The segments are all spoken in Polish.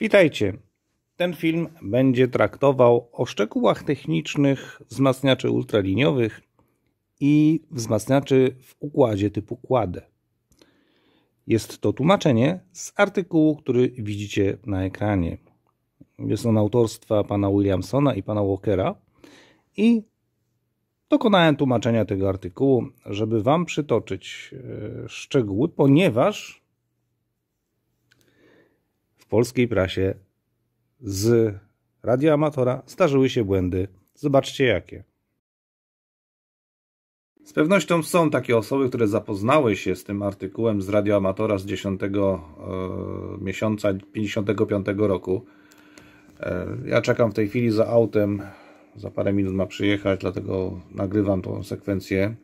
Witajcie. Ten film będzie traktował o szczegółach technicznych wzmacniaczy ultraliniowych i wzmacniaczy w układzie typu kładę. Jest to tłumaczenie z artykułu, który widzicie na ekranie. Jest on autorstwa pana Williamsona i pana Walkera i dokonałem tłumaczenia tego artykułu, żeby wam przytoczyć e, szczegóły, ponieważ polskiej prasie z Radio amatora zdarzyły się błędy. Zobaczcie jakie. Z pewnością są takie osoby, które zapoznały się z tym artykułem z Radio Amatora z 10 e, miesiąca 55 roku. E, ja czekam w tej chwili za autem. Za parę minut ma przyjechać, dlatego nagrywam tą sekwencję.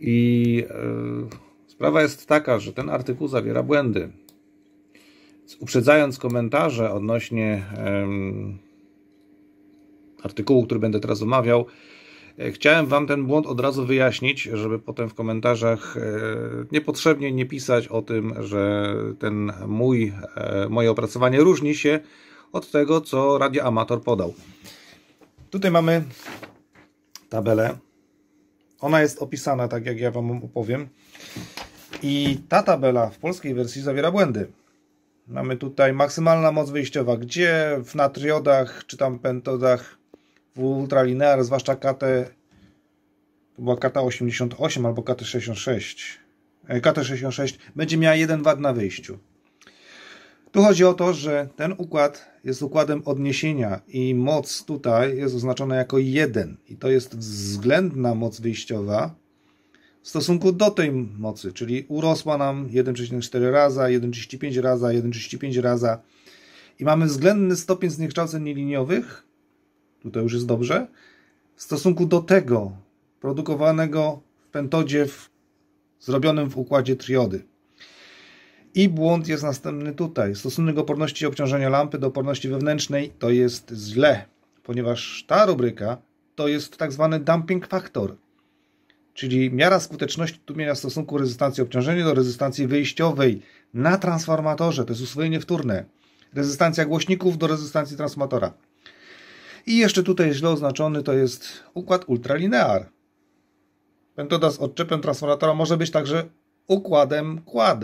I e, sprawa jest taka, że ten artykuł zawiera błędy uprzedzając komentarze odnośnie artykułu, który będę teraz omawiał, e, Chciałem Wam ten błąd od razu wyjaśnić, żeby potem w komentarzach e, niepotrzebnie nie pisać o tym, że ten mój, e, moje opracowanie różni się od tego, co Radio Amator podał. Tutaj mamy tabelę. Ona jest opisana tak, jak ja Wam opowiem. I ta tabela w polskiej wersji zawiera błędy. Mamy tutaj maksymalna moc wyjściowa, gdzie w natriodach czy tam pentodach w ultralinear, zwłaszcza KT, to była KT 88 albo KT 66, KT 66 będzie miała 1 W na wyjściu. Tu chodzi o to, że ten układ jest układem odniesienia i moc tutaj jest oznaczona jako 1 i to jest względna moc wyjściowa, w stosunku do tej mocy, czyli urosła nam 1,4 raza, 1,35 raza, 1,35 raza i mamy względny stopień zniekształceń nieliniowych, tutaj już jest dobrze, w stosunku do tego produkowanego w pentodzie w, zrobionym w układzie triody. I błąd jest następny tutaj. Stosunek oporności obciążenia lampy do oporności wewnętrznej to jest źle, ponieważ ta rubryka to jest tak zwany dumping factor czyli miara skuteczności tłumienia w stosunku rezystancji obciążenia do rezystancji wyjściowej na transformatorze, to jest uswojenie wtórne, rezystancja głośników do rezystancji transformatora. I jeszcze tutaj źle oznaczony to jest układ ultralinear. Pentoda z odczepem transformatora może być także układem kład.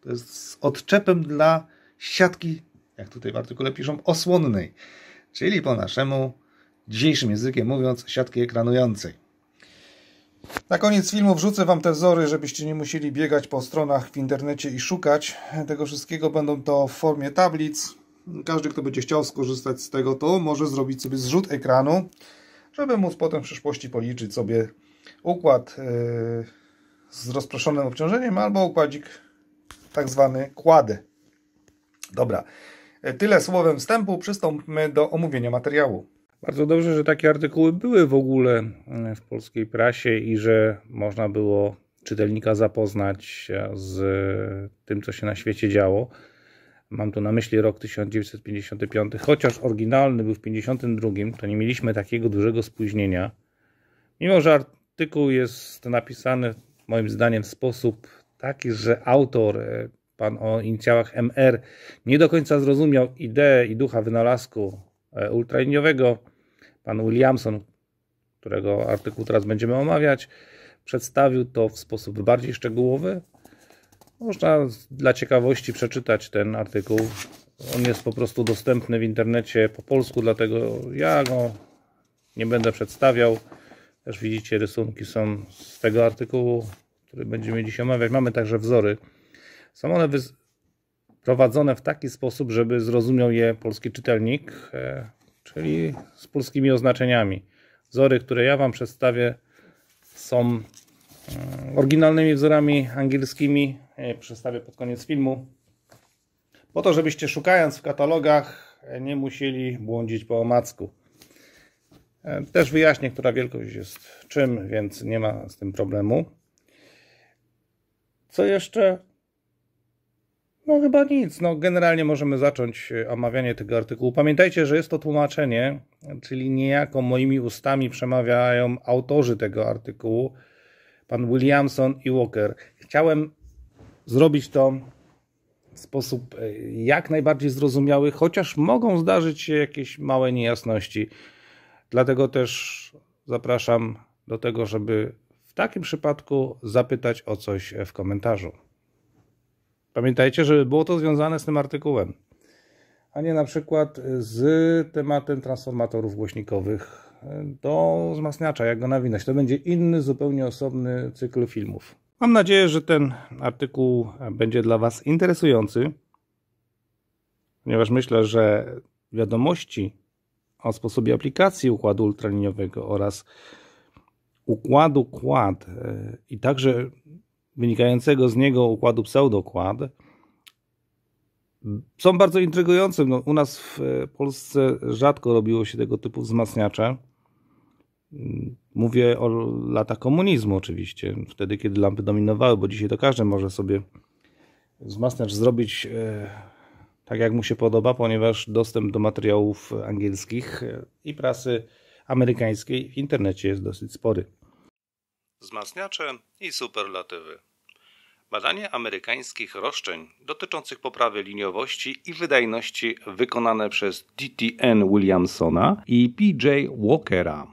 To jest z odczepem dla siatki, jak tutaj w artykule piszą, osłonnej. Czyli po naszemu dzisiejszym językiem mówiąc, siatki ekranującej. Na koniec filmu wrzucę Wam te wzory, żebyście nie musieli biegać po stronach w internecie i szukać tego wszystkiego. Będą to w formie tablic. Każdy, kto będzie chciał skorzystać z tego, to może zrobić sobie zrzut ekranu, żeby móc potem w przyszłości policzyć sobie układ e, z rozproszonym obciążeniem albo układzik tak zwany kłady. Dobra, e, tyle słowem wstępu. Przystąpmy do omówienia materiału. Bardzo dobrze, że takie artykuły były w ogóle e, w polskiej prasie i że można było czytelnika zapoznać e, z e, tym, co się na świecie działo. Mam tu na myśli rok 1955, chociaż oryginalny był w 1952, to nie mieliśmy takiego dużego spóźnienia. Mimo, że artykuł jest napisany moim zdaniem w sposób taki, że autor, pan o inicjałach MR, nie do końca zrozumiał ideę i ducha wynalazku E, ultrainiowego. Pan Williamson, którego artykuł teraz będziemy omawiać, przedstawił to w sposób bardziej szczegółowy. Można dla ciekawości przeczytać ten artykuł. On jest po prostu dostępny w internecie po polsku, dlatego ja go nie będę przedstawiał. Też widzicie, rysunki są z tego artykułu, który będziemy dzisiaj omawiać. Mamy także wzory. Są one prowadzone w taki sposób, żeby zrozumiał je polski czytelnik, e, czyli z polskimi oznaczeniami. Wzory, które ja Wam przedstawię, są e, oryginalnymi wzorami angielskimi. Przedstawię pod koniec filmu. Po to, żebyście szukając w katalogach e, nie musieli błądzić po omacku. Też wyjaśnię, która wielkość jest czym, więc nie ma z tym problemu. Co jeszcze? No chyba nic. No, generalnie możemy zacząć e, omawianie tego artykułu. Pamiętajcie, że jest to tłumaczenie, czyli niejako moimi ustami przemawiają autorzy tego artykułu, pan Williamson i Walker. Chciałem zrobić to w sposób e, jak najbardziej zrozumiały, chociaż mogą zdarzyć się jakieś małe niejasności. Dlatego też zapraszam do tego, żeby w takim przypadku zapytać o coś w komentarzu. Pamiętajcie, żeby było to związane z tym artykułem, a nie na przykład z tematem transformatorów głośnikowych do wzmacniacza, jak go nawinąć. To będzie inny, zupełnie osobny cykl filmów. Mam nadzieję, że ten artykuł będzie dla Was interesujący, ponieważ myślę, że wiadomości o sposobie aplikacji układu ultraliniowego oraz układu kład e, i także wynikającego z niego układu pseudokład są bardzo intrygujące. No, u nas w e, Polsce rzadko robiło się tego typu wzmacniacze. Mówię o latach komunizmu oczywiście, wtedy kiedy lampy dominowały, bo dzisiaj to każdy może sobie wzmacniacz zrobić e, tak jak mu się podoba, ponieważ dostęp do materiałów angielskich i prasy amerykańskiej w internecie jest dosyć spory wzmacniacze i superlatywy. Badanie amerykańskich roszczeń dotyczących poprawy liniowości i wydajności wykonane przez DTN Williamsona i PJ Walkera.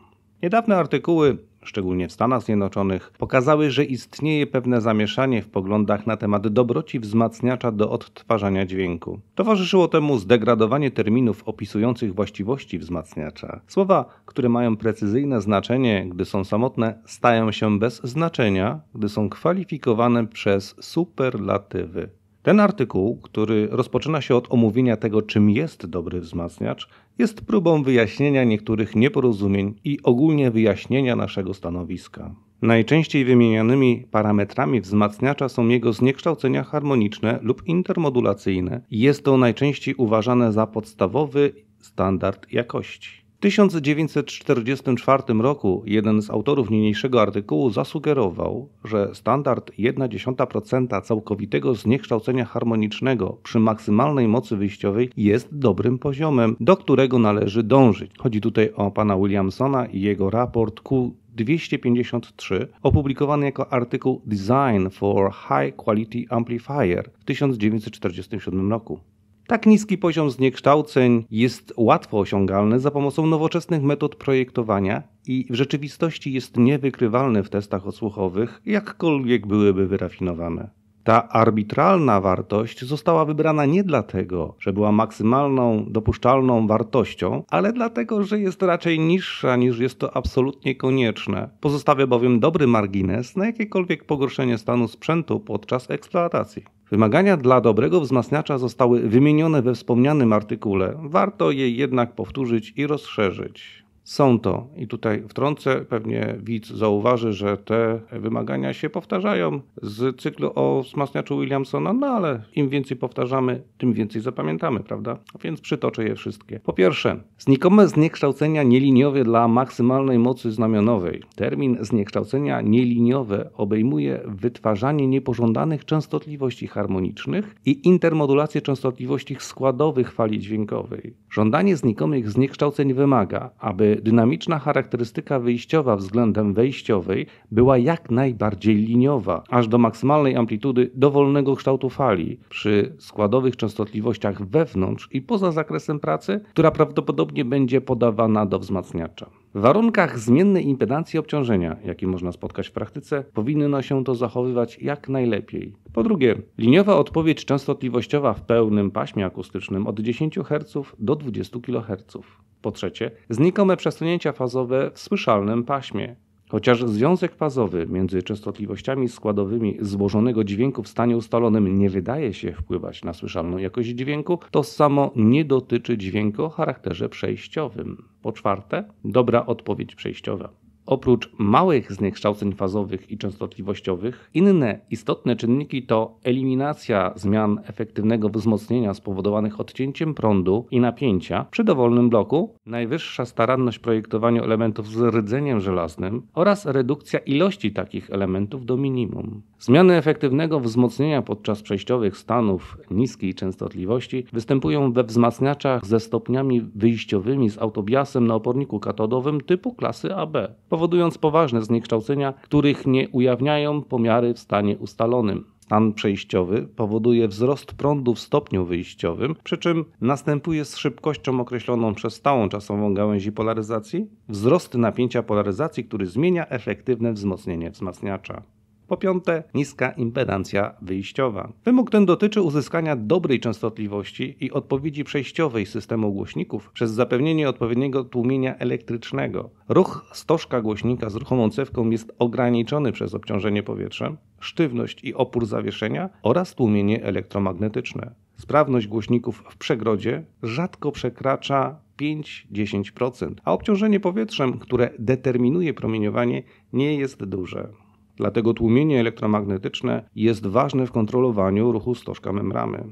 Niedawne artykuły szczególnie w Stanach Zjednoczonych, pokazały, że istnieje pewne zamieszanie w poglądach na temat dobroci wzmacniacza do odtwarzania dźwięku. Towarzyszyło temu zdegradowanie terminów opisujących właściwości wzmacniacza. Słowa, które mają precyzyjne znaczenie, gdy są samotne, stają się bez znaczenia, gdy są kwalifikowane przez superlatywy. Ten artykuł, który rozpoczyna się od omówienia tego, czym jest dobry wzmacniacz, jest próbą wyjaśnienia niektórych nieporozumień i ogólnie wyjaśnienia naszego stanowiska. Najczęściej wymienianymi parametrami wzmacniacza są jego zniekształcenia harmoniczne lub intermodulacyjne. Jest to najczęściej uważane za podstawowy standard jakości. W 1944 roku jeden z autorów niniejszego artykułu zasugerował, że standard 1,1% całkowitego zniekształcenia harmonicznego przy maksymalnej mocy wyjściowej jest dobrym poziomem, do którego należy dążyć. Chodzi tutaj o pana Williamsona i jego raport ku 253, opublikowany jako artykuł Design for High Quality Amplifier w 1947 roku. Tak niski poziom zniekształceń jest łatwo osiągalny za pomocą nowoczesnych metod projektowania i w rzeczywistości jest niewykrywalny w testach odsłuchowych, jakkolwiek byłyby wyrafinowane. Ta arbitralna wartość została wybrana nie dlatego, że była maksymalną dopuszczalną wartością, ale dlatego, że jest raczej niższa niż jest to absolutnie konieczne. Pozostawia bowiem dobry margines na jakiekolwiek pogorszenie stanu sprzętu podczas eksploatacji. Wymagania dla dobrego wzmacniacza zostały wymienione we wspomnianym artykule, warto je jednak powtórzyć i rozszerzyć. Są to, i tutaj wtrącę, pewnie widz zauważy, że te wymagania się powtarzają z cyklu o wzmacniaczu Williamsona, no ale im więcej powtarzamy, tym więcej zapamiętamy, prawda? Więc przytoczę je wszystkie. Po pierwsze, znikome zniekształcenia nieliniowe dla maksymalnej mocy znamionowej. Termin zniekształcenia nieliniowe obejmuje wytwarzanie niepożądanych częstotliwości harmonicznych i intermodulację częstotliwości składowych fali dźwiękowej. Żądanie znikomych zniekształceń wymaga, aby dynamiczna charakterystyka wyjściowa względem wejściowej była jak najbardziej liniowa, aż do maksymalnej amplitudy dowolnego kształtu fali przy składowych częstotliwościach wewnątrz i poza zakresem pracy, która prawdopodobnie będzie podawana do wzmacniacza. W warunkach zmiennej impedancji obciążenia, jakie można spotkać w praktyce, powinno się to zachowywać jak najlepiej. Po drugie, liniowa odpowiedź częstotliwościowa w pełnym paśmie akustycznym od 10 Hz do 20 kHz. Po trzecie, znikome przesunięcia fazowe w słyszalnym paśmie. Chociaż związek fazowy między częstotliwościami składowymi złożonego dźwięku w stanie ustalonym nie wydaje się wpływać na słyszalną jakość dźwięku, to samo nie dotyczy dźwięku o charakterze przejściowym. Po czwarte, dobra odpowiedź przejściowa. Oprócz małych zniekształceń fazowych i częstotliwościowych, inne istotne czynniki to eliminacja zmian efektywnego wzmocnienia spowodowanych odcięciem prądu i napięcia przy dowolnym bloku, najwyższa staranność projektowania projektowaniu elementów z rdzeniem żelaznym oraz redukcja ilości takich elementów do minimum. Zmiany efektywnego wzmocnienia podczas przejściowych stanów niskiej częstotliwości występują we wzmacniaczach ze stopniami wyjściowymi z autobiasem na oporniku katodowym typu klasy AB powodując poważne zniekształcenia, których nie ujawniają pomiary w stanie ustalonym. Stan przejściowy powoduje wzrost prądu w stopniu wyjściowym, przy czym następuje z szybkością określoną przez stałą czasową gałęzi polaryzacji, wzrost napięcia polaryzacji, który zmienia efektywne wzmocnienie wzmacniacza. Po piąte, niska impedancja wyjściowa. Wymóg ten dotyczy uzyskania dobrej częstotliwości i odpowiedzi przejściowej systemu głośników przez zapewnienie odpowiedniego tłumienia elektrycznego. Ruch stożka głośnika z ruchomą cewką jest ograniczony przez obciążenie powietrzem, sztywność i opór zawieszenia oraz tłumienie elektromagnetyczne. Sprawność głośników w przegrodzie rzadko przekracza 5-10%, a obciążenie powietrzem, które determinuje promieniowanie, nie jest duże. Dlatego tłumienie elektromagnetyczne jest ważne w kontrolowaniu ruchu stożka membramy.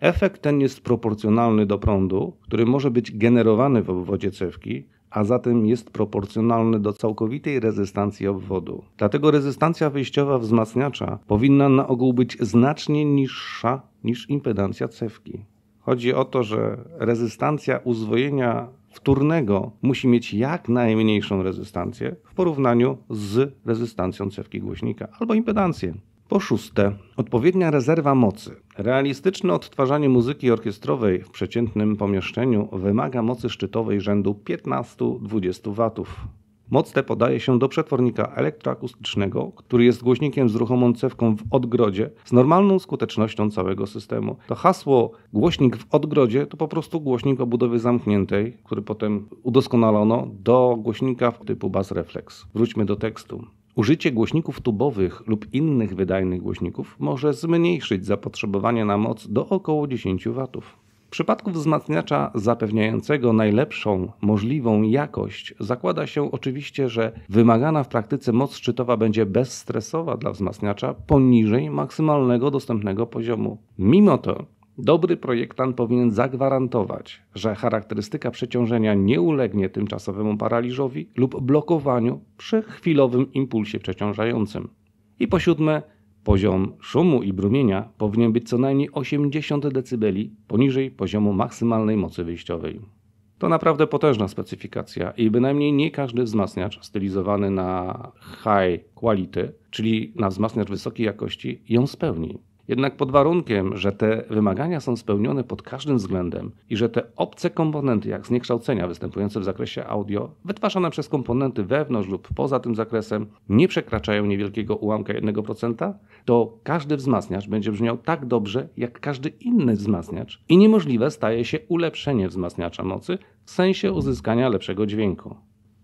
Efekt ten jest proporcjonalny do prądu, który może być generowany w obwodzie cewki, a zatem jest proporcjonalny do całkowitej rezystancji obwodu. Dlatego rezystancja wyjściowa wzmacniacza powinna na ogół być znacznie niższa niż impedancja cewki. Chodzi o to, że rezystancja uzwojenia wtórnego musi mieć jak najmniejszą rezystancję w porównaniu z rezystancją cewki głośnika albo impedancję. Po szóste, odpowiednia rezerwa mocy. Realistyczne odtwarzanie muzyki orkiestrowej w przeciętnym pomieszczeniu wymaga mocy szczytowej rzędu 15-20 W. Moc tę podaje się do przetwornika elektroakustycznego, który jest głośnikiem z ruchomą cewką w odgrodzie z normalną skutecznością całego systemu. To hasło głośnik w odgrodzie to po prostu głośnik o budowie zamkniętej, który potem udoskonalono do głośnika typu Bass reflex. Wróćmy do tekstu. Użycie głośników tubowych lub innych wydajnych głośników może zmniejszyć zapotrzebowanie na moc do około 10 W. W przypadku wzmacniacza zapewniającego najlepszą możliwą jakość zakłada się oczywiście, że wymagana w praktyce moc szczytowa będzie bezstresowa dla wzmacniacza poniżej maksymalnego dostępnego poziomu. Mimo to Dobry projektant powinien zagwarantować, że charakterystyka przeciążenia nie ulegnie tymczasowemu paraliżowi lub blokowaniu przy chwilowym impulsie przeciążającym. I po siódme, Poziom szumu i brumienia powinien być co najmniej 80 dB poniżej poziomu maksymalnej mocy wyjściowej. To naprawdę potężna specyfikacja i bynajmniej nie każdy wzmacniacz stylizowany na high quality, czyli na wzmacniacz wysokiej jakości, ją spełni. Jednak pod warunkiem, że te wymagania są spełnione pod każdym względem i że te obce komponenty, jak zniekształcenia występujące w zakresie audio, wytwarzane przez komponenty wewnątrz lub poza tym zakresem, nie przekraczają niewielkiego ułamka 1%, to każdy wzmacniacz będzie brzmiał tak dobrze, jak każdy inny wzmacniacz i niemożliwe staje się ulepszenie wzmacniacza mocy w sensie uzyskania lepszego dźwięku.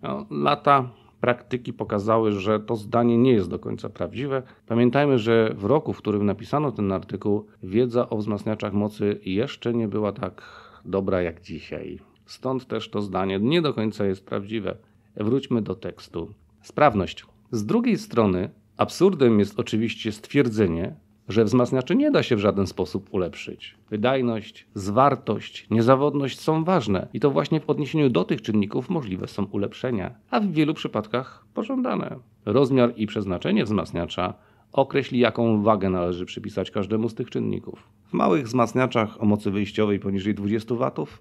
No, lata praktyki pokazały, że to zdanie nie jest do końca prawdziwe. Pamiętajmy, że w roku, w którym napisano ten artykuł, wiedza o wzmacniaczach mocy jeszcze nie była tak dobra jak dzisiaj. Stąd też to zdanie nie do końca jest prawdziwe. Wróćmy do tekstu. Sprawność. Z drugiej strony, absurdem jest oczywiście stwierdzenie, że wzmacniaczy nie da się w żaden sposób ulepszyć. Wydajność, zwartość, niezawodność są ważne i to właśnie w odniesieniu do tych czynników możliwe są ulepszenia, a w wielu przypadkach pożądane. Rozmiar i przeznaczenie wzmacniacza określi, jaką wagę należy przypisać każdemu z tych czynników. W małych wzmacniaczach o mocy wyjściowej poniżej 20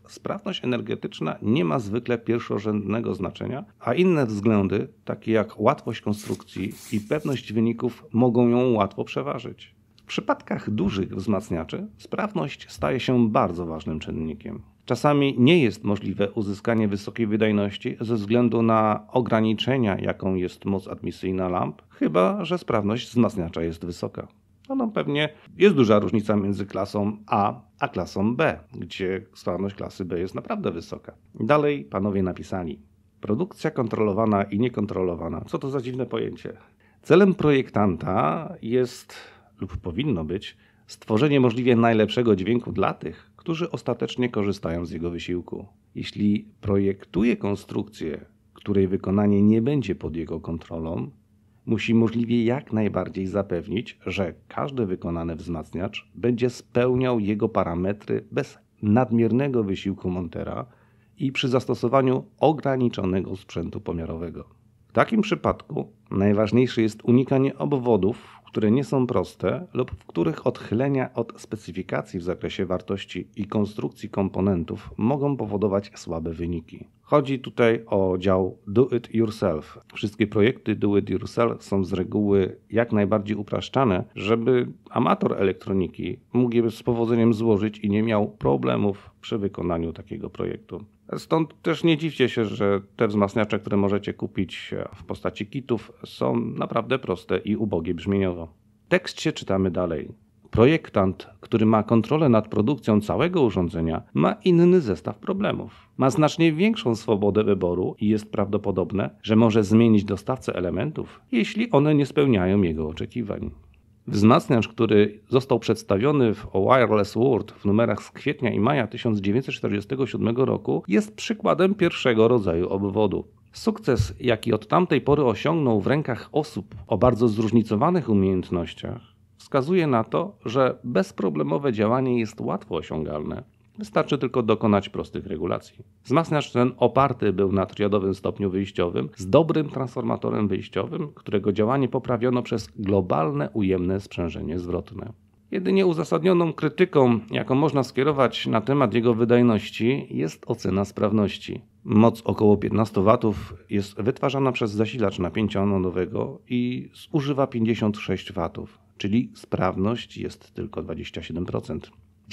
W sprawność energetyczna nie ma zwykle pierwszorzędnego znaczenia, a inne względy, takie jak łatwość konstrukcji i pewność wyników, mogą ją łatwo przeważyć. W przypadkach dużych wzmacniaczy sprawność staje się bardzo ważnym czynnikiem. Czasami nie jest możliwe uzyskanie wysokiej wydajności ze względu na ograniczenia, jaką jest moc admisyjna lamp, chyba że sprawność wzmacniacza jest wysoka. No, no pewnie jest duża różnica między klasą A a klasą B, gdzie sprawność klasy B jest naprawdę wysoka. Dalej panowie napisali: produkcja kontrolowana i niekontrolowana. Co to za dziwne pojęcie? Celem projektanta jest lub powinno być, stworzenie możliwie najlepszego dźwięku dla tych, którzy ostatecznie korzystają z jego wysiłku. Jeśli projektuje konstrukcję, której wykonanie nie będzie pod jego kontrolą, musi możliwie jak najbardziej zapewnić, że każdy wykonany wzmacniacz będzie spełniał jego parametry bez nadmiernego wysiłku montera i przy zastosowaniu ograniczonego sprzętu pomiarowego. W takim przypadku najważniejsze jest unikanie obwodów, które nie są proste lub w których odchylenia od specyfikacji w zakresie wartości i konstrukcji komponentów mogą powodować słabe wyniki. Chodzi tutaj o dział Do It Yourself. Wszystkie projekty Do It Yourself są z reguły jak najbardziej upraszczane, żeby amator elektroniki mógł je z powodzeniem złożyć i nie miał problemów przy wykonaniu takiego projektu. Stąd też nie dziwcie się, że te wzmacniacze, które możecie kupić w postaci kitów, są naprawdę proste i ubogie brzmieniowo. W tekście czytamy dalej. Projektant, który ma kontrolę nad produkcją całego urządzenia, ma inny zestaw problemów. Ma znacznie większą swobodę wyboru i jest prawdopodobne, że może zmienić dostawcę elementów, jeśli one nie spełniają jego oczekiwań. Wzmacniacz, który został przedstawiony w o Wireless World w numerach z kwietnia i maja 1947 roku, jest przykładem pierwszego rodzaju obwodu. Sukces, jaki od tamtej pory osiągnął w rękach osób o bardzo zróżnicowanych umiejętnościach, wskazuje na to, że bezproblemowe działanie jest łatwo osiągalne. Wystarczy tylko dokonać prostych regulacji. Wzmacniacz ten oparty był na triadowym stopniu wyjściowym z dobrym transformatorem wyjściowym, którego działanie poprawiono przez globalne ujemne sprzężenie zwrotne. Jedynie uzasadnioną krytyką, jaką można skierować na temat jego wydajności, jest ocena sprawności. Moc około 15 W jest wytwarzana przez zasilacz napięcia anodowego i zużywa 56 W, czyli sprawność jest tylko 27%.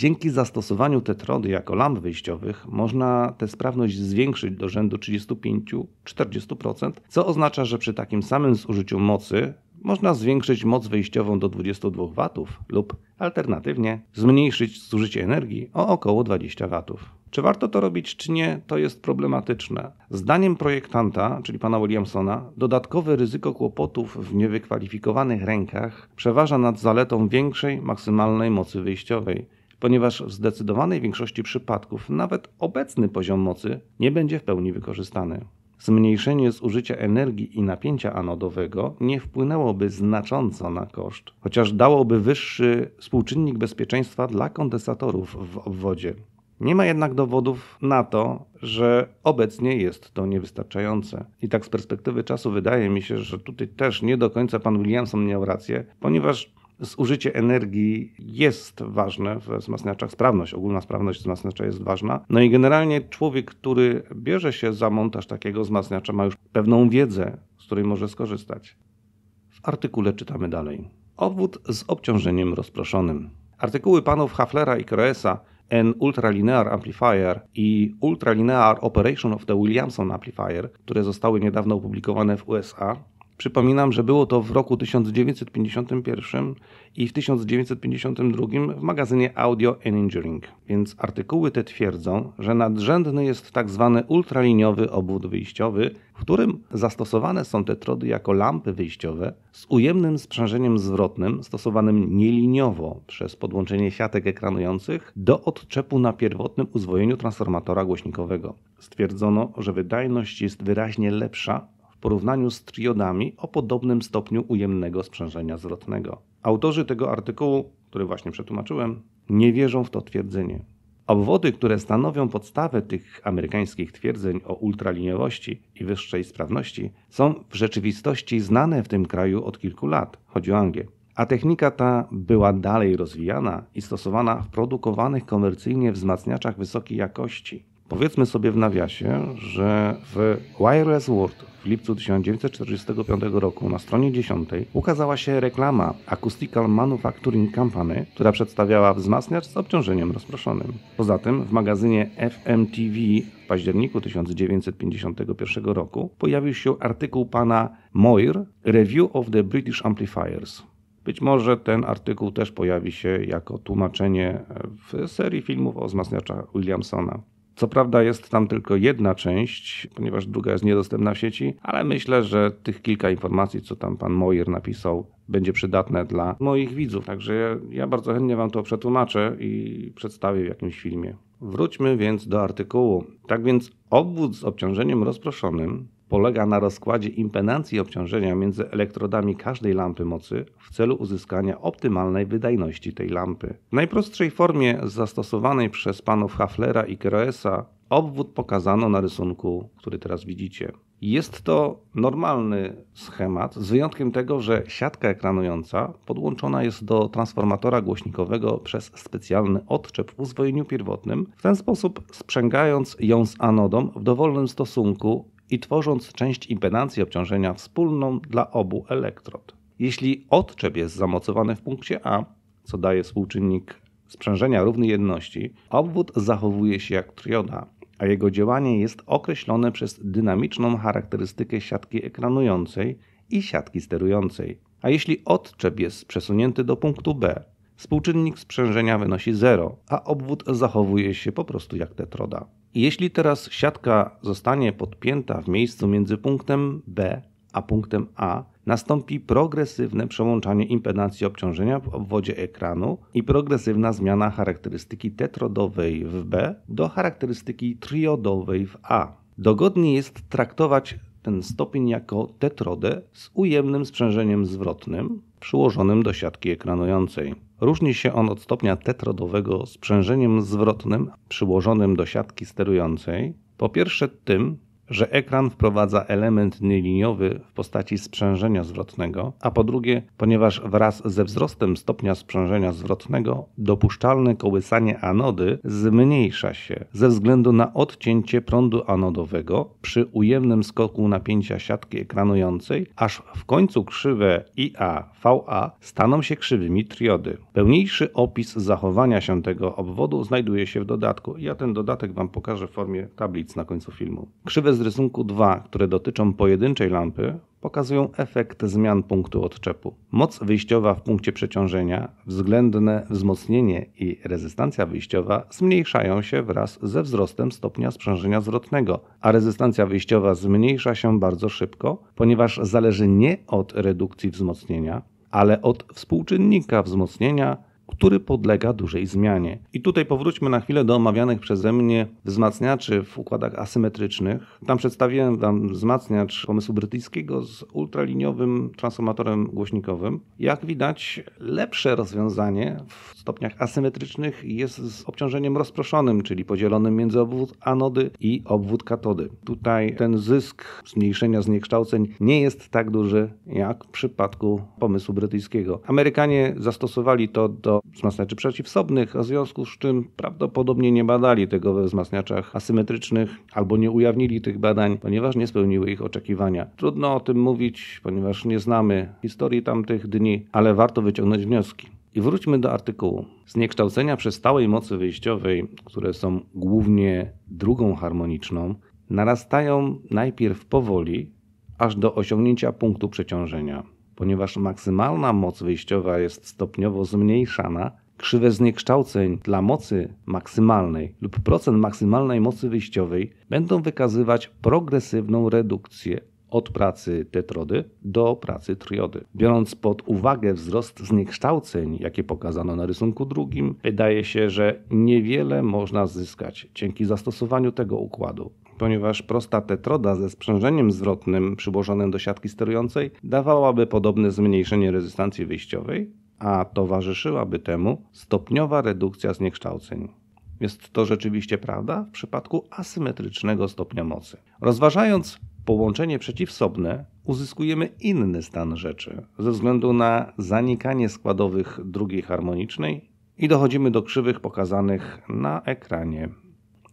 Dzięki zastosowaniu tetrody jako lamp wyjściowych można tę sprawność zwiększyć do rzędu 35-40%, co oznacza, że przy takim samym zużyciu mocy można zwiększyć moc wyjściową do 22 W lub alternatywnie zmniejszyć zużycie energii o około 20 W. Czy warto to robić, czy nie, to jest problematyczne. Zdaniem projektanta, czyli pana Williamsona, dodatkowe ryzyko kłopotów w niewykwalifikowanych rękach przeważa nad zaletą większej maksymalnej mocy wyjściowej ponieważ w zdecydowanej większości przypadków nawet obecny poziom mocy nie będzie w pełni wykorzystany. Zmniejszenie zużycia energii i napięcia anodowego nie wpłynęłoby znacząco na koszt, chociaż dałoby wyższy współczynnik bezpieczeństwa dla kondensatorów w obwodzie. Nie ma jednak dowodów na to, że obecnie jest to niewystarczające. I tak z perspektywy czasu wydaje mi się, że tutaj też nie do końca pan Williamson miał rację, ponieważ zużycie energii jest ważne we wzmacniaczach, sprawność, ogólna sprawność wzmacniacza jest ważna. No i generalnie człowiek, który bierze się za montaż takiego wzmacniacza, ma już pewną wiedzę, z której może skorzystać. W artykule czytamy dalej. Obwód z obciążeniem rozproszonym. Artykuły panów Haflera i Kroesa An Ultralinear Amplifier i Ultralinear Operation of the Williamson Amplifier, które zostały niedawno opublikowane w USA, Przypominam, że było to w roku 1951 i w 1952 w magazynie Audio Engineering, więc artykuły te twierdzą, że nadrzędny jest tak zwany ultraliniowy obwód wyjściowy, w którym zastosowane są tetrody jako lampy wyjściowe z ujemnym sprzężeniem zwrotnym stosowanym nieliniowo przez podłączenie siatek ekranujących do odczepu na pierwotnym uzwojeniu transformatora głośnikowego. Stwierdzono, że wydajność jest wyraźnie lepsza porównaniu z triodami o podobnym stopniu ujemnego sprzężenia zwrotnego. Autorzy tego artykułu, który właśnie przetłumaczyłem, nie wierzą w to twierdzenie. Obwody, które stanowią podstawę tych amerykańskich twierdzeń o ultraliniowości i wyższej sprawności, są w rzeczywistości znane w tym kraju od kilku lat. Chodzi o Anglię. A technika ta była dalej rozwijana i stosowana w produkowanych komercyjnie wzmacniaczach wysokiej jakości. Powiedzmy sobie w nawiasie, że w Wireless World w lipcu 1945 roku na stronie 10 ukazała się reklama Acoustical Manufacturing Company, która przedstawiała wzmacniacz z obciążeniem rozproszonym. Poza tym w magazynie FMTV w październiku 1951 roku pojawił się artykuł pana Moir Review of the British Amplifiers. Być może ten artykuł też pojawi się jako tłumaczenie w serii filmów o wzmacniaczach Williamsona. Co prawda jest tam tylko jedna część, ponieważ druga jest niedostępna w sieci, ale myślę, że tych kilka informacji, co tam pan Mojer napisał, będzie przydatne dla moich widzów. Także ja, ja bardzo chętnie wam to przetłumaczę i przedstawię w jakimś filmie. Wróćmy więc do artykułu. Tak więc obwód z obciążeniem rozproszonym polega na rozkładzie impedancji obciążenia między elektrodami każdej lampy mocy w celu uzyskania optymalnej wydajności tej lampy. W najprostszej formie zastosowanej przez panów Hafflera i Kroesa obwód pokazano na rysunku, który teraz widzicie. Jest to normalny schemat, z wyjątkiem tego, że siatka ekranująca podłączona jest do transformatora głośnikowego przez specjalny odczep w uzwojeniu pierwotnym, w ten sposób sprzęgając ją z anodą w dowolnym stosunku i tworząc część impedancji obciążenia wspólną dla obu elektrod. Jeśli odczep jest zamocowany w punkcie A, co daje współczynnik sprzężenia równy jedności, obwód zachowuje się jak trioda, a jego działanie jest określone przez dynamiczną charakterystykę siatki ekranującej i siatki sterującej. A jeśli odczep jest przesunięty do punktu B, Współczynnik sprzężenia wynosi 0, a obwód zachowuje się po prostu jak tetroda. Jeśli teraz siatka zostanie podpięta w miejscu między punktem B a punktem A, nastąpi progresywne przełączanie impedancji obciążenia w obwodzie ekranu i progresywna zmiana charakterystyki tetrodowej w B do charakterystyki triodowej w A. Dogodnie jest traktować ten stopień jako tetrodę z ujemnym sprzężeniem zwrotnym przyłożonym do siatki ekranującej. Różni się on od stopnia tetrodowego sprzężeniem zwrotnym przyłożonym do siatki sterującej. Po pierwsze tym, że ekran wprowadza element nieliniowy w postaci sprzężenia zwrotnego, a po drugie, ponieważ wraz ze wzrostem stopnia sprzężenia zwrotnego dopuszczalne kołysanie anody zmniejsza się ze względu na odcięcie prądu anodowego przy ujemnym skoku napięcia siatki ekranującej, aż w końcu krzywe IA, VA staną się krzywymi triody. Pełniejszy opis zachowania się tego obwodu znajduje się w dodatku. Ja ten dodatek Wam pokażę w formie tablic na końcu filmu. Krzywe z rysunku 2, które dotyczą pojedynczej lampy, pokazują efekt zmian punktu odczepu. Moc wyjściowa w punkcie przeciążenia, względne wzmocnienie i rezystancja wyjściowa zmniejszają się wraz ze wzrostem stopnia sprzężenia zwrotnego, a rezystancja wyjściowa zmniejsza się bardzo szybko, ponieważ zależy nie od redukcji wzmocnienia, ale od współczynnika wzmocnienia który podlega dużej zmianie. I tutaj powróćmy na chwilę do omawianych przeze mnie wzmacniaczy w układach asymetrycznych. Tam przedstawiłem Wam wzmacniacz pomysłu brytyjskiego z ultraliniowym transformatorem głośnikowym. Jak widać, lepsze rozwiązanie w stopniach asymetrycznych jest z obciążeniem rozproszonym, czyli podzielonym między obwód anody i obwód katody. Tutaj ten zysk zmniejszenia zniekształceń nie jest tak duży jak w przypadku pomysłu brytyjskiego. Amerykanie zastosowali to do wzmacniaczy przeciwsobnych, w związku z czym prawdopodobnie nie badali tego we wzmacniaczach asymetrycznych albo nie ujawnili tych badań, ponieważ nie spełniły ich oczekiwania. Trudno o tym mówić, ponieważ nie znamy historii tamtych dni, ale warto wyciągnąć wnioski. I wróćmy do artykułu. Zniekształcenia przez stałej mocy wyjściowej, które są głównie drugą harmoniczną, narastają najpierw powoli, aż do osiągnięcia punktu przeciążenia ponieważ maksymalna moc wyjściowa jest stopniowo zmniejszana, krzywe zniekształceń dla mocy maksymalnej lub procent maksymalnej mocy wyjściowej będą wykazywać progresywną redukcję od pracy tetrody do pracy triody. Biorąc pod uwagę wzrost zniekształceń, jakie pokazano na rysunku drugim, wydaje się, że niewiele można zyskać dzięki zastosowaniu tego układu ponieważ prosta tetroda ze sprzężeniem zwrotnym przyłożonym do siatki sterującej dawałaby podobne zmniejszenie rezystancji wyjściowej, a towarzyszyłaby temu stopniowa redukcja zniekształceń. Jest to rzeczywiście prawda w przypadku asymetrycznego stopnia mocy. Rozważając połączenie przeciwsobne, uzyskujemy inny stan rzeczy ze względu na zanikanie składowych drugiej harmonicznej i dochodzimy do krzywych pokazanych na ekranie.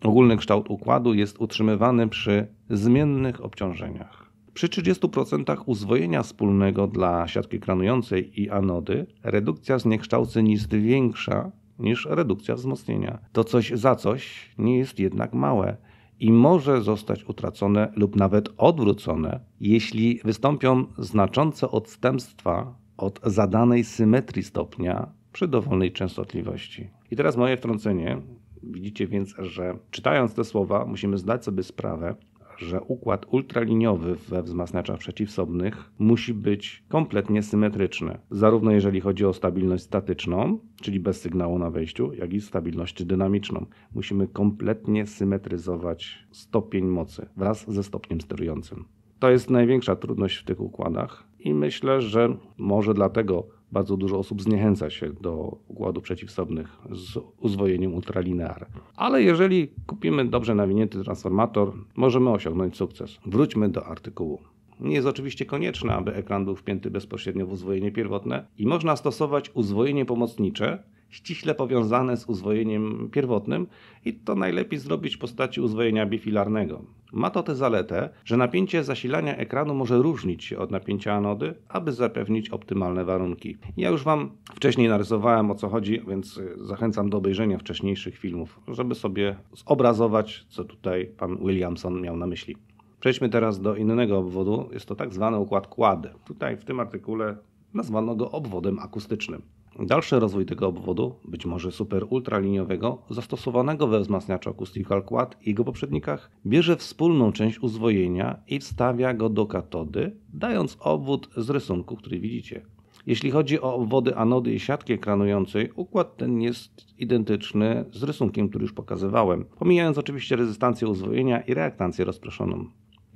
Ogólny kształt układu jest utrzymywany przy zmiennych obciążeniach. Przy 30% uzwojenia wspólnego dla siatki kranującej i anody redukcja zniekształceń jest większa niż redukcja wzmocnienia. To coś za coś nie jest jednak małe i może zostać utracone lub nawet odwrócone, jeśli wystąpią znaczące odstępstwa od zadanej symetrii stopnia przy dowolnej częstotliwości. I teraz moje wtrącenie Widzicie więc, że czytając te słowa, musimy zdać sobie sprawę, że układ ultraliniowy we wzmacniaczach przeciwsobnych musi być kompletnie symetryczny, zarówno jeżeli chodzi o stabilność statyczną, czyli bez sygnału na wejściu, jak i stabilność dynamiczną. Musimy kompletnie symetryzować stopień mocy wraz ze stopniem sterującym. To jest największa trudność w tych układach i myślę, że może dlatego bardzo dużo osób zniechęca się do układów przeciwstawnych z uzwojeniem ultralinear. Ale jeżeli kupimy dobrze nawinięty transformator, możemy osiągnąć sukces. Wróćmy do artykułu. Nie jest oczywiście konieczne, aby ekran był wpięty bezpośrednio w uzwojenie pierwotne i można stosować uzwojenie pomocnicze, ściśle powiązane z uzwojeniem pierwotnym i to najlepiej zrobić w postaci uzwojenia bifilarnego. Ma to tę zaletę, że napięcie zasilania ekranu może różnić się od napięcia anody, aby zapewnić optymalne warunki. Ja już Wam wcześniej narysowałem o co chodzi, więc zachęcam do obejrzenia wcześniejszych filmów, żeby sobie zobrazować, co tutaj pan Williamson miał na myśli. Przejdźmy teraz do innego obwodu, jest to tak zwany układ kład. Tutaj w tym artykule nazwano go obwodem akustycznym. Dalszy rozwój tego obwodu, być może super ultraliniowego, zastosowanego we wzmacniaczu Acoustical Quad i jego poprzednikach, bierze wspólną część uzwojenia i wstawia go do katody, dając obwód z rysunku, który widzicie. Jeśli chodzi o obwody anody i siatki ekranującej, układ ten jest identyczny z rysunkiem, który już pokazywałem, pomijając oczywiście rezystancję uzwojenia i reaktancję rozproszoną.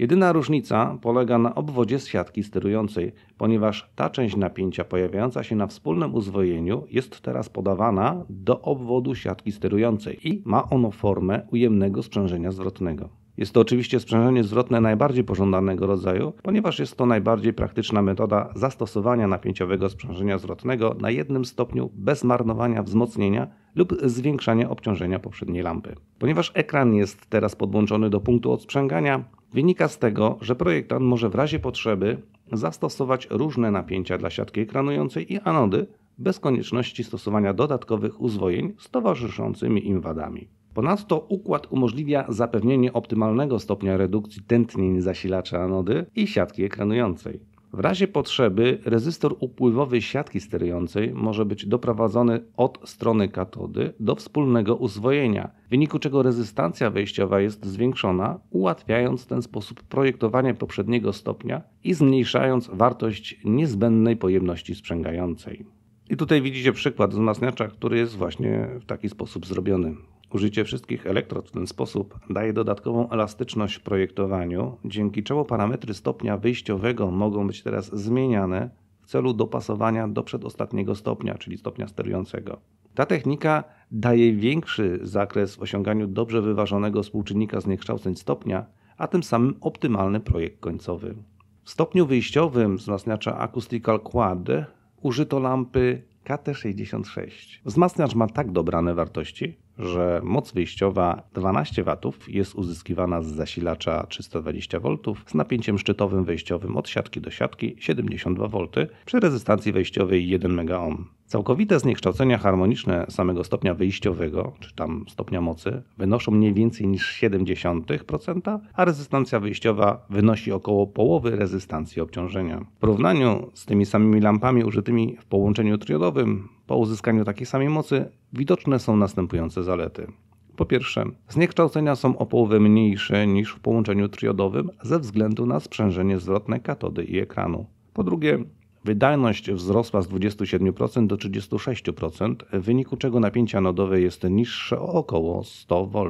Jedyna różnica polega na obwodzie siatki sterującej, ponieważ ta część napięcia pojawiająca się na wspólnym uzwojeniu jest teraz podawana do obwodu siatki sterującej i ma ono formę ujemnego sprzężenia zwrotnego. Jest to oczywiście sprzężenie zwrotne najbardziej pożądanego rodzaju, ponieważ jest to najbardziej praktyczna metoda zastosowania napięciowego sprzężenia zwrotnego na jednym stopniu bez marnowania wzmocnienia lub zwiększania obciążenia poprzedniej lampy. Ponieważ ekran jest teraz podłączony do punktu odsprzęgania, Wynika z tego, że projektant może w razie potrzeby zastosować różne napięcia dla siatki ekranującej i anody bez konieczności stosowania dodatkowych uzwojeń z towarzyszącymi im wadami. Ponadto układ umożliwia zapewnienie optymalnego stopnia redukcji tętnień zasilacza anody i siatki ekranującej. W razie potrzeby rezystor upływowy siatki sterującej może być doprowadzony od strony katody do wspólnego uzwojenia, w wyniku czego rezystancja wejściowa jest zwiększona, ułatwiając w ten sposób projektowanie poprzedniego stopnia i zmniejszając wartość niezbędnej pojemności sprzęgającej. I tutaj widzicie przykład wzmacniacza, który jest właśnie w taki sposób zrobiony. Użycie wszystkich elektrod w ten sposób daje dodatkową elastyczność projektowaniu, dzięki czemu parametry stopnia wyjściowego mogą być teraz zmieniane w celu dopasowania do przedostatniego stopnia, czyli stopnia sterującego. Ta technika daje większy zakres w osiąganiu dobrze wyważonego współczynnika zniekształceń stopnia, a tym samym optymalny projekt końcowy. W stopniu wyjściowym wzmacniacza Acoustical Quad użyto lampy KT66. Wzmacniacz ma tak dobrane wartości, że moc wyjściowa 12 W jest uzyskiwana z zasilacza 320 V z napięciem szczytowym wejściowym od siatki do siatki 72 V przy rezystancji wejściowej 1 MΩ. Całkowite zniekształcenia harmoniczne samego stopnia wyjściowego, czy tam stopnia mocy, wynoszą mniej więcej niż 0,7%, a rezystancja wyjściowa wynosi około połowy rezystancji obciążenia. W porównaniu z tymi samymi lampami użytymi w połączeniu triodowym po uzyskaniu takiej samej mocy widoczne są następujące zalety. Po pierwsze, zniekształcenia są o połowę mniejsze niż w połączeniu triodowym ze względu na sprzężenie zwrotne katody i ekranu. Po drugie, wydajność wzrosła z 27% do 36%, w wyniku czego napięcie anodowe jest niższe o około 100 V,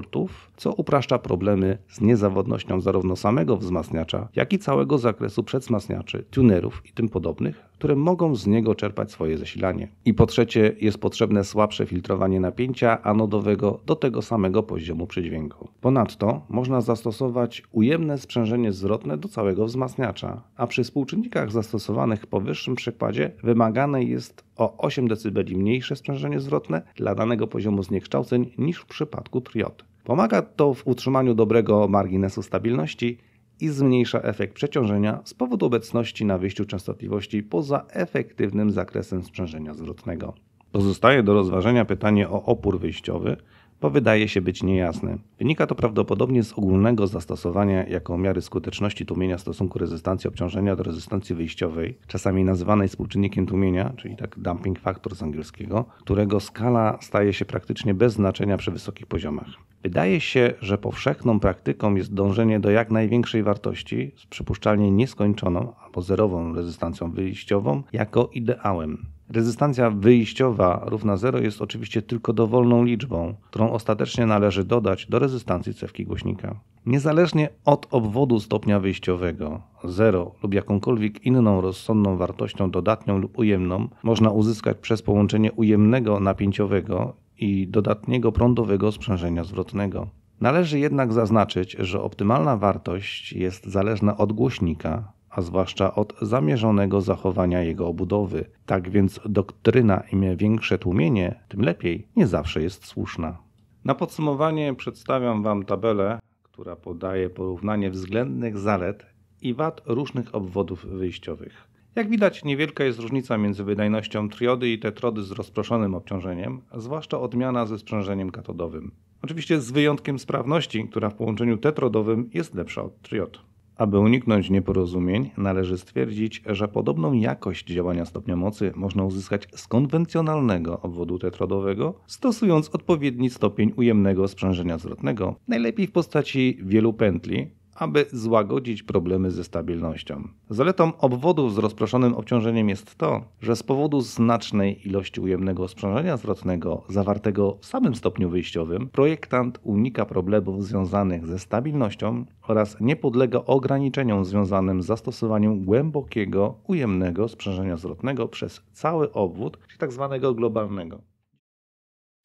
co upraszcza problemy z niezawodnością zarówno samego wzmacniacza, jak i całego zakresu przedwzmacniaczy, tunerów i tym podobnych które mogą z niego czerpać swoje zasilanie. I po trzecie, jest potrzebne słabsze filtrowanie napięcia anodowego do tego samego poziomu przedźwięku. Ponadto można zastosować ujemne sprzężenie zwrotne do całego wzmacniacza, a przy współczynnikach zastosowanych w powyższym przykładzie wymagane jest o 8 dB mniejsze sprzężenie zwrotne dla danego poziomu zniekształceń niż w przypadku triod. Pomaga to w utrzymaniu dobrego marginesu stabilności i zmniejsza efekt przeciążenia z powodu obecności na wyjściu częstotliwości poza efektywnym zakresem sprzężenia zwrotnego. Pozostaje do rozważenia pytanie o opór wyjściowy, bo wydaje się być niejasny. Wynika to prawdopodobnie z ogólnego zastosowania jako miary skuteczności tłumienia stosunku rezystancji obciążenia do rezystancji wyjściowej, czasami nazywanej współczynnikiem tłumienia, czyli tak dumping factor z angielskiego, którego skala staje się praktycznie bez znaczenia przy wysokich poziomach. Wydaje się, że powszechną praktyką jest dążenie do jak największej wartości z przypuszczalnie nieskończoną albo zerową rezystancją wyjściową jako ideałem. Rezystancja wyjściowa równa 0 jest oczywiście tylko dowolną liczbą, którą ostatecznie należy dodać do rezystancji cewki głośnika. Niezależnie od obwodu stopnia wyjściowego, 0 lub jakąkolwiek inną rozsądną wartością dodatnią lub ujemną można uzyskać przez połączenie ujemnego napięciowego i dodatniego prądowego sprzężenia zwrotnego. Należy jednak zaznaczyć, że optymalna wartość jest zależna od głośnika, a zwłaszcza od zamierzonego zachowania jego obudowy. Tak więc doktryna im większe tłumienie, tym lepiej nie zawsze jest słuszna. Na podsumowanie przedstawiam Wam tabelę, która podaje porównanie względnych zalet i wad różnych obwodów wyjściowych. Jak widać, niewielka jest różnica między wydajnością triody i tetrody z rozproszonym obciążeniem, zwłaszcza odmiana ze sprzężeniem katodowym. Oczywiście z wyjątkiem sprawności, która w połączeniu tetrodowym jest lepsza od triod. Aby uniknąć nieporozumień, należy stwierdzić, że podobną jakość działania stopnia mocy można uzyskać z konwencjonalnego obwodu tetrodowego, stosując odpowiedni stopień ujemnego sprzężenia zwrotnego, najlepiej w postaci wielu pętli, aby złagodzić problemy ze stabilnością. Zaletą obwodów z rozproszonym obciążeniem jest to, że z powodu znacznej ilości ujemnego sprzężenia zwrotnego zawartego w samym stopniu wyjściowym, projektant unika problemów związanych ze stabilnością oraz nie podlega ograniczeniom związanym z zastosowaniem głębokiego ujemnego sprzężenia zwrotnego przez cały obwód, czyli tzw. Tak globalnego.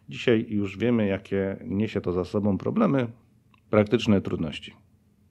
Dzisiaj już wiemy, jakie niesie to za sobą problemy, praktyczne trudności.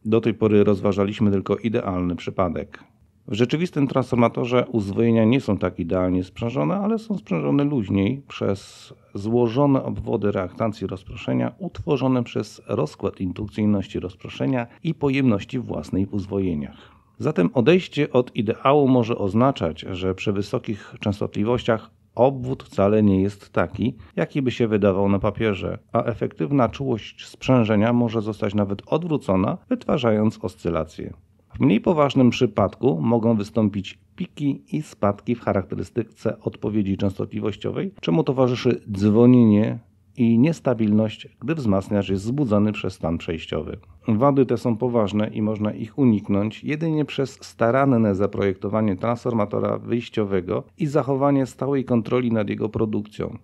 Do tej pory rozważaliśmy tylko idealny przypadek. W rzeczywistym transformatorze uzwojenia nie są tak idealnie sprzężone, ale są sprzężone luźniej przez złożone obwody reaktancji rozproszenia utworzone przez rozkład indukcyjności rozproszenia i pojemności własnej w uzwojeniach. Zatem odejście od ideału może oznaczać, że przy wysokich częstotliwościach obwód wcale nie jest taki, jaki by się wydawał na papierze, a efektywna czułość sprzężenia może zostać nawet odwrócona, wytwarzając oscylacje. W mniej poważnym przypadku mogą wystąpić piki i spadki w charakterystyce odpowiedzi częstotliwościowej, czemu towarzyszy dzwonienie i niestabilność, gdy wzmacniacz jest wzbudzony przez stan przejściowy. Wady te są poważne i można ich uniknąć jedynie przez staranne zaprojektowanie transformatora wyjściowego i zachowanie stałej kontroli nad jego produkcją.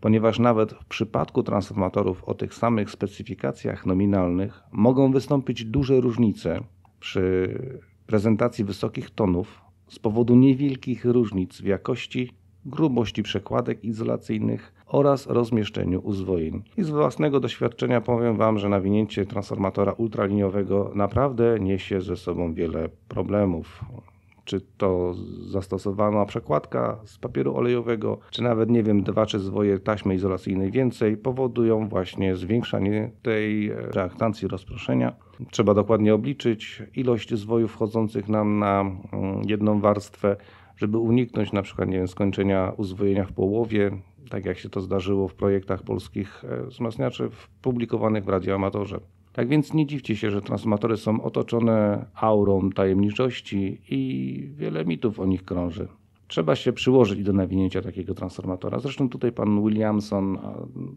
Ponieważ nawet w przypadku transformatorów o tych samych specyfikacjach nominalnych mogą wystąpić duże różnice przy prezentacji wysokich tonów z powodu niewielkich różnic w jakości, grubości przekładek izolacyjnych, oraz rozmieszczeniu uzwojeń. I z własnego doświadczenia powiem Wam, że nawinięcie transformatora ultraliniowego naprawdę niesie ze sobą wiele problemów czy to zastosowana przekładka z papieru olejowego, czy nawet, nie wiem, dwa czy zwoje taśmy izolacyjnej więcej, powodują właśnie zwiększanie tej e, reaktancji rozproszenia. Trzeba dokładnie obliczyć ilość zwojów wchodzących nam na mm, jedną warstwę, żeby uniknąć na przykład nie wiem, skończenia uzwojenia w połowie, tak jak się to zdarzyło w projektach polskich e, wzmacniaczy publikowanych w Radio Amatorze. Tak więc nie dziwcie się, że transformatory są otoczone aurą tajemniczości i wiele mitów o nich krąży. Trzeba się przyłożyć do nawinięcia takiego transformatora. Zresztą tutaj pan Williamson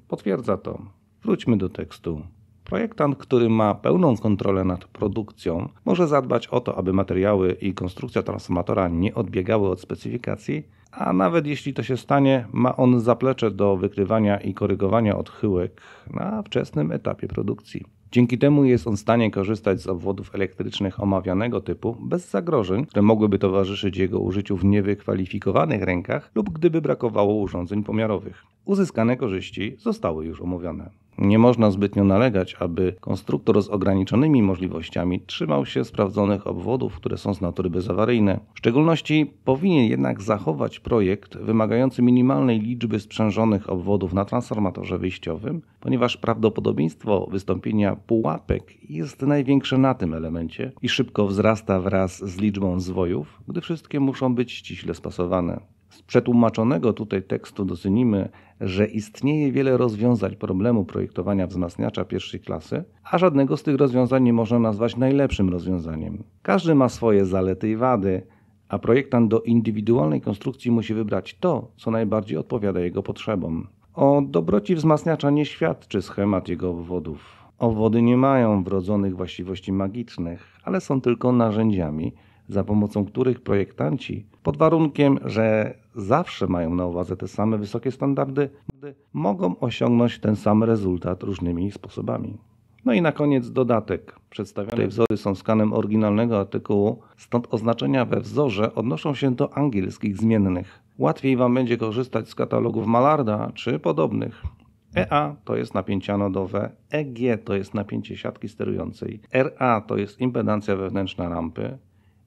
potwierdza to. Wróćmy do tekstu. Projektant, który ma pełną kontrolę nad produkcją, może zadbać o to, aby materiały i konstrukcja transformatora nie odbiegały od specyfikacji a nawet jeśli to się stanie, ma on zaplecze do wykrywania i korygowania odchyłek na wczesnym etapie produkcji. Dzięki temu jest on w stanie korzystać z obwodów elektrycznych omawianego typu bez zagrożeń, które mogłyby towarzyszyć jego użyciu w niewykwalifikowanych rękach lub gdyby brakowało urządzeń pomiarowych. Uzyskane korzyści zostały już omówione. Nie można zbytnio nalegać, aby konstruktor z ograniczonymi możliwościami trzymał się sprawdzonych obwodów, które są z natury bezawaryjne. W szczególności powinien jednak zachować projekt wymagający minimalnej liczby sprzężonych obwodów na transformatorze wyjściowym, ponieważ prawdopodobieństwo wystąpienia pułapek jest największe na tym elemencie i szybko wzrasta wraz z liczbą zwojów, gdy wszystkie muszą być ściśle spasowane przetłumaczonego tutaj tekstu docenimy, że istnieje wiele rozwiązań problemu projektowania wzmacniacza pierwszej klasy, a żadnego z tych rozwiązań nie można nazwać najlepszym rozwiązaniem. Każdy ma swoje zalety i wady, a projektant do indywidualnej konstrukcji musi wybrać to, co najbardziej odpowiada jego potrzebom. O dobroci wzmacniacza nie świadczy schemat jego obwodów. Owody nie mają wrodzonych właściwości magicznych, ale są tylko narzędziami – za pomocą których projektanci, pod warunkiem, że zawsze mają na uwadze te same wysokie standardy, mogą osiągnąć ten sam rezultat różnymi sposobami. No i na koniec dodatek. Przedstawione wzory są skanem oryginalnego artykułu, stąd oznaczenia we wzorze odnoszą się do angielskich zmiennych. Łatwiej Wam będzie korzystać z katalogów Malarda czy podobnych. EA to jest napięcie anodowe, EG to jest napięcie siatki sterującej, RA to jest impedancja wewnętrzna rampy,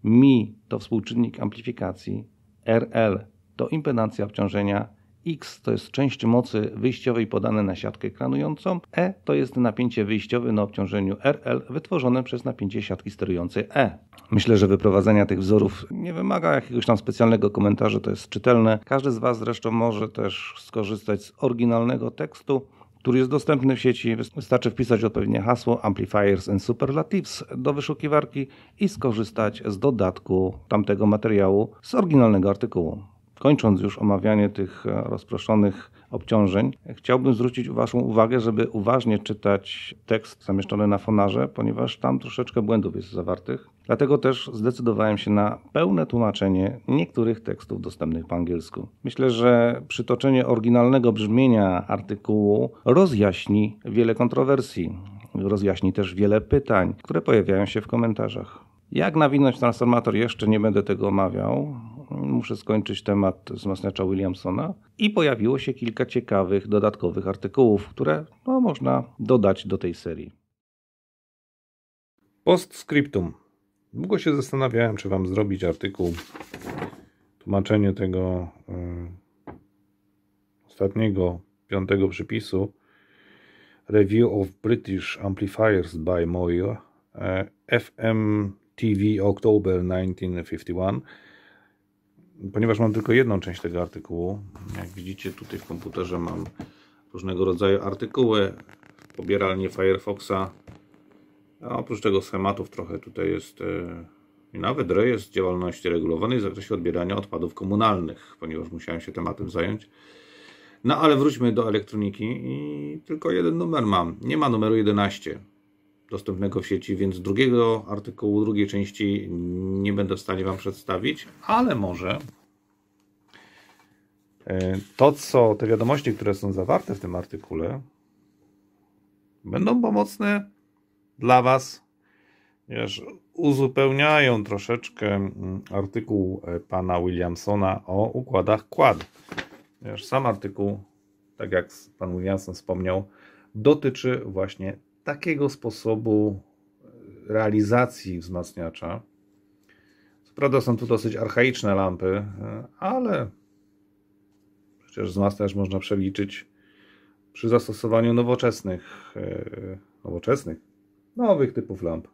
mi to współczynnik amplifikacji, RL to impedancja obciążenia, X to jest część mocy wyjściowej podane na siatkę kranującą, E to jest napięcie wyjściowe na obciążeniu RL wytworzone przez napięcie siatki sterującej E. Myślę, że wyprowadzenia tych wzorów nie wymaga jakiegoś tam specjalnego komentarza, to jest czytelne. Każdy z Was zresztą może też skorzystać z oryginalnego tekstu który jest dostępny w sieci. Wystarczy wpisać odpowiednie hasło Amplifiers and Superlatives do wyszukiwarki i skorzystać z dodatku tamtego materiału z oryginalnego artykułu. Kończąc już omawianie tych e, rozproszonych obciążeń, chciałbym zwrócić Waszą uwagę, żeby uważnie czytać tekst zamieszczony na fonarze, ponieważ tam troszeczkę błędów jest zawartych. Dlatego też zdecydowałem się na pełne tłumaczenie niektórych tekstów dostępnych po angielsku. Myślę, że przytoczenie oryginalnego brzmienia artykułu rozjaśni wiele kontrowersji, rozjaśni też wiele pytań, które pojawiają się w komentarzach. Jak nawinąć transformator, jeszcze nie będę tego omawiał. Muszę skończyć temat wzmacniacza Williamsona. I pojawiło się kilka ciekawych, dodatkowych artykułów, które no, można dodać do tej serii. Postscriptum. Długo się zastanawiałem, czy Wam zrobić artykuł, tłumaczenie tego y, ostatniego, piątego przepisu Review of British Amplifiers by Moir e, FMTV October 1951 ponieważ mam tylko jedną część tego artykułu jak widzicie tutaj w komputerze mam różnego rodzaju artykuły pobieralnie Firefoxa a oprócz tego schematów trochę tutaj jest e, i nawet rejestr działalności regulowanej w zakresie odbierania odpadów komunalnych, ponieważ musiałem się tematem zająć. No ale wróćmy do elektroniki i tylko jeden numer mam. Nie ma numeru 11 dostępnego w sieci, więc drugiego artykułu, drugiej części nie będę w stanie Wam przedstawić, ale może e, to, co te wiadomości, które są zawarte w tym artykule, będą pomocne dla Was. Wiesz, uzupełniają troszeczkę mm, artykuł e, pana Williamsona o układach kład. Wiesz, sam artykuł, tak jak pan Williamson wspomniał, dotyczy właśnie takiego sposobu e, realizacji wzmacniacza. Co prawda są tu dosyć archaiczne lampy, e, ale przecież wzmacniacz można przeliczyć przy zastosowaniu nowoczesnych, nowoczesnych nowych typów lamp.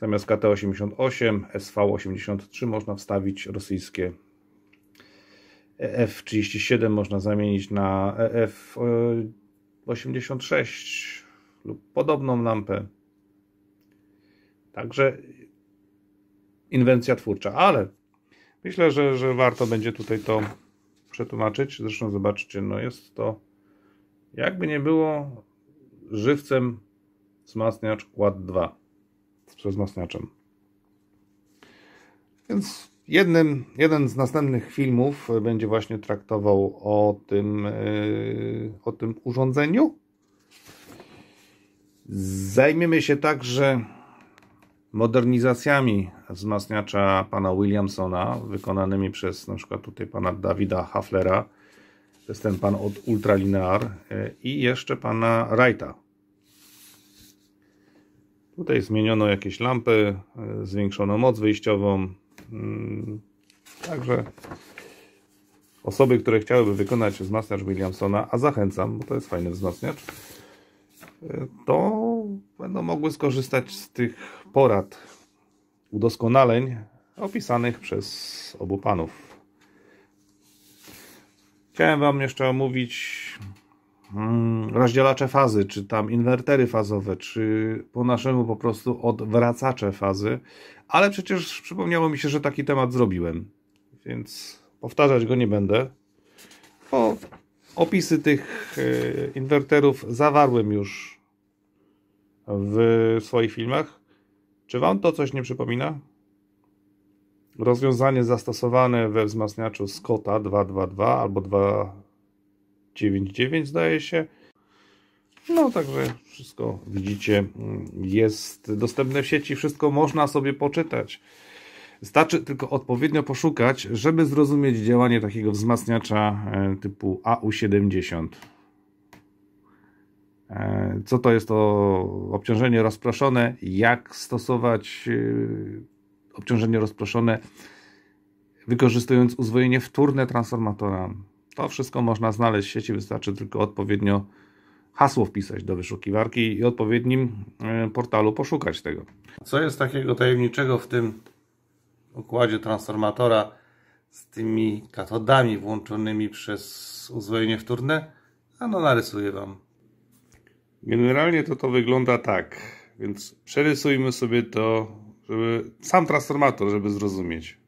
Zamiast KT88, SV83 można wstawić rosyjskie. EF37 można zamienić na EF86 lub podobną lampę. Także inwencja twórcza, ale myślę, że, że warto będzie tutaj to przetłumaczyć. Zresztą zobaczcie, no jest to jakby nie było żywcem wzmacniacz quad 2 z wzmacniaczem. Więc jednym, jeden z następnych filmów będzie właśnie traktował o tym, yy, o tym urządzeniu. Zajmiemy się także modernizacjami wzmacniacza pana Williamsona, wykonanymi przez na przykład tutaj pana Dawida Haflera, to jest ten pan od Ultralinear yy, i jeszcze pana Wrighta. Tutaj zmieniono jakieś lampy, e, zwiększono moc wyjściową. Mm, także osoby, które chciałyby wykonać wzmacniacz Williamsona, a zachęcam, bo to jest fajny wzmacniacz, e, to będą mogły skorzystać z tych porad, udoskonaleń opisanych przez obu panów. Chciałem Wam jeszcze omówić Mm, rozdzielacze fazy, czy tam inwertery fazowe, czy po naszemu po prostu odwracacze fazy, ale przecież przypomniało mi się, że taki temat zrobiłem, więc powtarzać go nie będę, bo opisy tych e, inwerterów zawarłem już w swoich filmach. Czy Wam to coś nie przypomina? Rozwiązanie zastosowane we wzmacniaczu Scotta 222 albo 2 9,9 zdaje się. No także wszystko widzicie, mm, jest dostępne w sieci, wszystko można sobie poczytać. Starczy tylko odpowiednio poszukać, żeby zrozumieć działanie takiego wzmacniacza e, typu AU70. E, co to jest to obciążenie rozproszone, jak stosować e, obciążenie rozproszone, wykorzystując uzwojenie wtórne transformatora. To wszystko można znaleźć w sieci, wystarczy tylko odpowiednio hasło wpisać do wyszukiwarki i odpowiednim e, portalu poszukać tego. Co jest takiego tajemniczego w tym układzie transformatora z tymi katodami włączonymi przez uzwojenie wtórne? Ano narysuję Wam. Generalnie to to wygląda tak, więc przerysujmy sobie to, żeby sam transformator, żeby zrozumieć.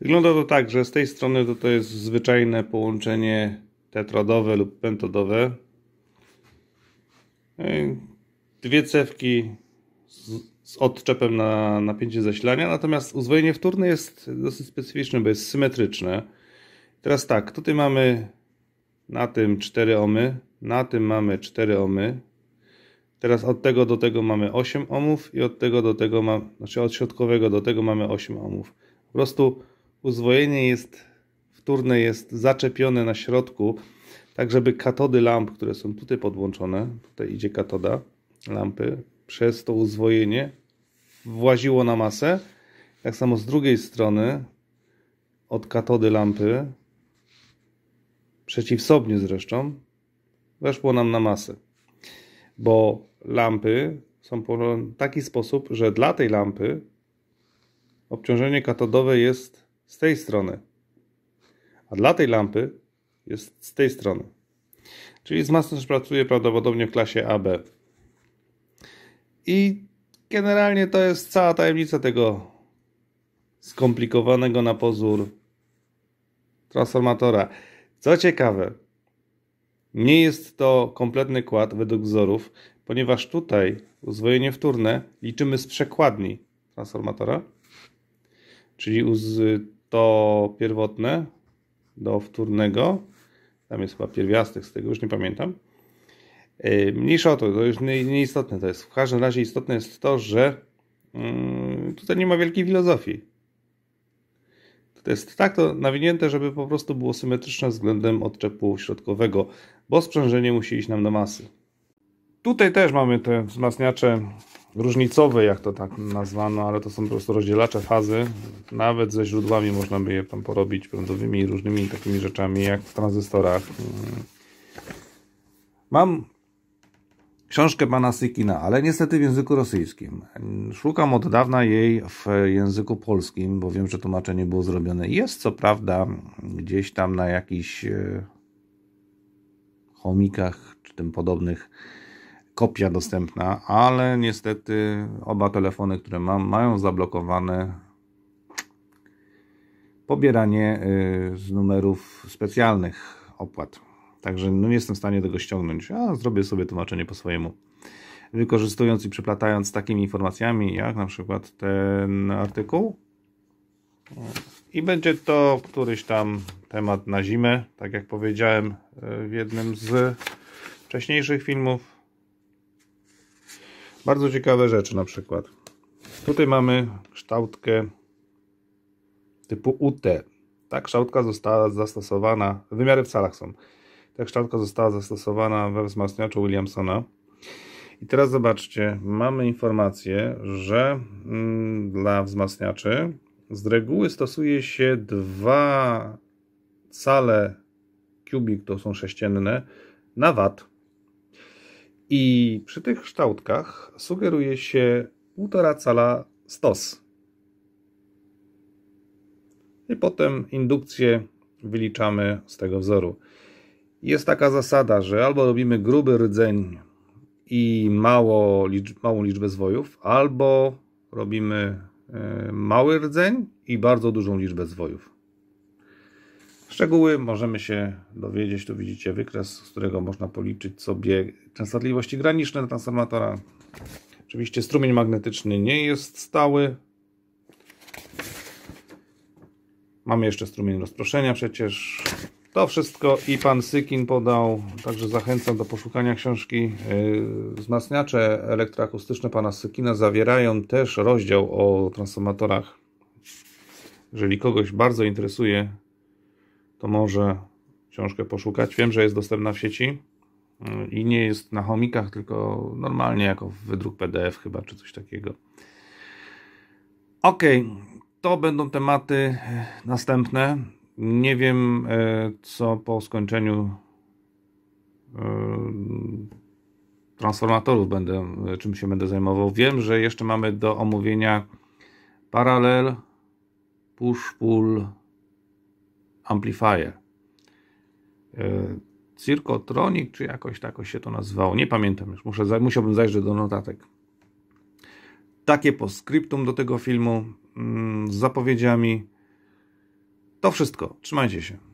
Wygląda to tak, że z tej strony to, to jest zwyczajne połączenie tetrodowe lub pentodowe. E, dwie cewki z, z odczepem na napięcie zasilania, natomiast uzwojenie wtórne jest dosyć specyficzne, bo jest symetryczne. Teraz tak, tutaj mamy na tym 4 ohmy, na tym mamy 4 ohmy. Teraz od tego do tego mamy 8 ohmów i od tego do tego mamy, znaczy od środkowego do tego mamy 8 ohmów. Po prostu uzwojenie jest wtórne jest zaczepione na środku, tak żeby katody lamp, które są tutaj podłączone, tutaj idzie katoda lampy, przez to uzwojenie właziło na masę. Tak samo z drugiej strony od katody lampy, przeciwsobnie zresztą, weszło nam na masę. Bo lampy są w taki sposób, że dla tej lampy obciążenie katodowe jest z tej strony, a dla tej lampy jest z tej strony. Czyli wzmacniacz pracuje prawdopodobnie w klasie AB. I generalnie to jest cała tajemnica tego skomplikowanego na pozór transformatora. Co ciekawe, nie jest to kompletny kład według wzorów, ponieważ tutaj uzwojenie wtórne liczymy z przekładni transformatora, czyli z to pierwotne do wtórnego. Tam jest chyba pierwiastek z tego, już nie pamiętam. Y, mniejsza o to, to już nieistotne to jest. W każdym razie istotne jest to, że mm, tutaj nie ma wielkiej filozofii. To jest tak to nawinięte, żeby po prostu było symetryczne względem odczepu środkowego, bo sprzężenie musi iść nam do masy. Tutaj też mamy te wzmacniacze różnicowe, jak to tak nazwano, ale to są po prostu rozdzielacze fazy. Nawet ze źródłami można by je tam porobić prądowymi i różnymi takimi rzeczami, jak w tranzystorach. Mm. Mam książkę pana Sykina, ale niestety w języku rosyjskim. Szukam od dawna jej w języku polskim, bo wiem, że tłumaczenie było zrobione. Jest co prawda gdzieś tam na jakichś e, chomikach czy tym podobnych kopia dostępna, ale niestety oba telefony, które mam, mają zablokowane pobieranie y, z numerów specjalnych opłat. Także no nie jestem w stanie tego ściągnąć, a zrobię sobie tłumaczenie po swojemu. Wykorzystując i przeplatając takimi informacjami, jak na przykład ten artykuł. I będzie to któryś tam temat na zimę, tak jak powiedziałem y, w jednym z wcześniejszych filmów. Bardzo ciekawe rzeczy na przykład. Tutaj mamy kształtkę typu UT. Ta kształtka została zastosowana, wymiary w calach są. Ta kształtka została zastosowana we wzmacniaczu Williamsona. I teraz zobaczcie, mamy informację, że mm, dla wzmacniaczy z reguły stosuje się dwa cale cubic, to są sześcienne, na wat. I przy tych kształtkach sugeruje się 1,5 cala stos. I potem indukcję wyliczamy z tego wzoru. Jest taka zasada, że albo robimy gruby rdzeń i mało małą liczbę zwojów, albo robimy e, mały rdzeń i bardzo dużą liczbę zwojów. Szczegóły możemy się dowiedzieć, tu widzicie wykres, z którego można policzyć sobie częstotliwości graniczne transformatora. Oczywiście strumień magnetyczny nie jest stały. Mamy jeszcze strumień rozproszenia przecież. To wszystko i pan Sykin podał, także zachęcam do poszukania książki. Yy, wzmacniacze elektroakustyczne pana Sykina zawierają też rozdział o transformatorach. Jeżeli kogoś bardzo interesuje to może książkę poszukać. Wiem, że jest dostępna w sieci y, i nie jest na chomikach, tylko normalnie jako wydruk PDF chyba, czy coś takiego. Ok, to będą tematy y, następne. Nie wiem, y, co po skończeniu transformatorów będę, czym się będę zajmował. Wiem, że jeszcze mamy do omówienia paralel, push, pull, amplifier. E, Cirkotronik, czy jakoś tak się to nazywało, nie pamiętam już, muszę, musiałbym zajrzeć do notatek. Takie postscriptum do tego filmu mm, z zapowiedziami. To wszystko. Trzymajcie się.